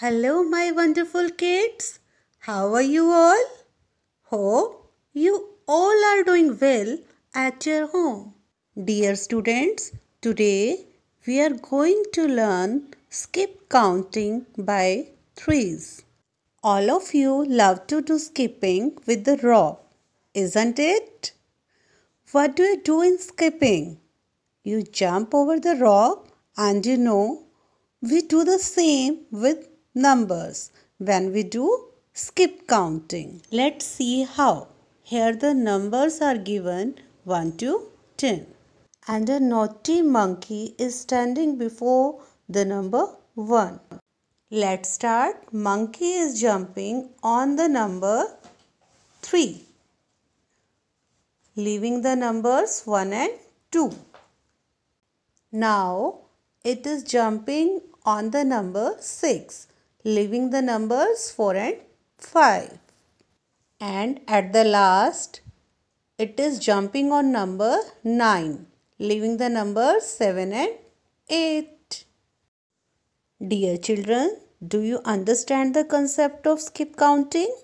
Hello, my wonderful kids. How are you all? Hope you all are doing well at your home. Dear students, today we are going to learn skip counting by threes. All of you love to do skipping with the rope, isn't it? What do you do in skipping? You jump over the rock, and you know we do the same with numbers when we do skip counting. Let's see how. Here the numbers are given 1 to 10. And a naughty monkey is standing before the number 1. Let's start. Monkey is jumping on the number 3. Leaving the numbers 1 and 2. Now it is jumping on the number 6 leaving the numbers 4 and 5. And at the last, it is jumping on number 9, leaving the numbers 7 and 8. Dear children, do you understand the concept of skip counting?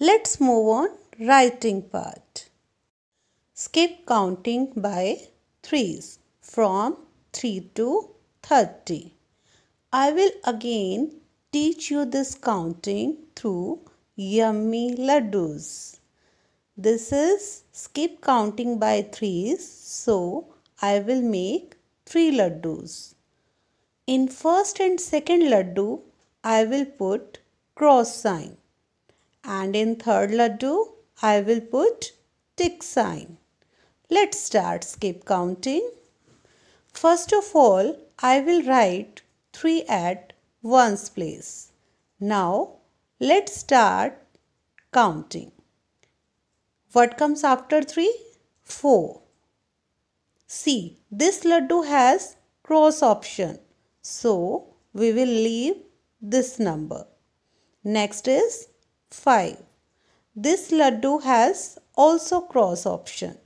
Let's move on writing part. Skip counting by threes from 3 to 30. I will again teach you this counting through yummy laddus. This is skip counting by threes, so I will make three laddus. In first and second laddu, I will put cross sign. And in third laddu, I will put tick sign. Let's start skip counting. First of all, I will write 3 at ones place. Now let's start counting. What comes after 3? 4. See, this laddu has cross option. So, we will leave this number. Next is 5. This laddu has also cross option.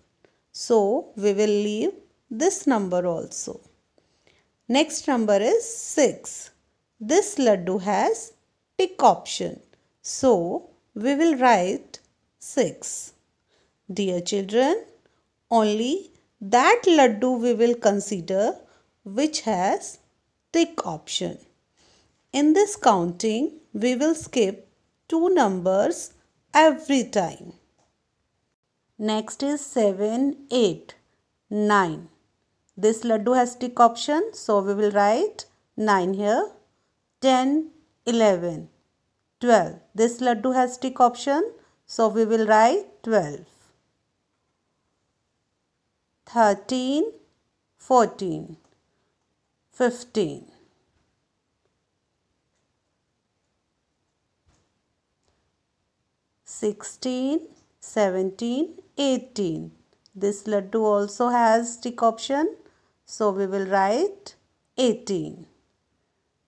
So, we will leave this number also. Next number is 6. This laddu has tick option. So, we will write 6. Dear children, only that laddu we will consider which has tick option. In this counting, we will skip two numbers every time. Next is 7, 8, 9. This laddu has tick option, so we will write 9 here. 10, 11, 12. This laddu has tick option. So we will write 12. 13, 14, 15. 18. This laddu also has tick option. So we will write 18.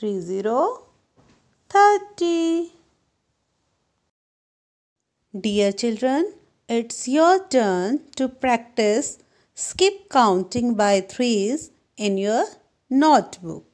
three zero thirty. Dear children, it's your turn to practice skip counting by threes in your notebook.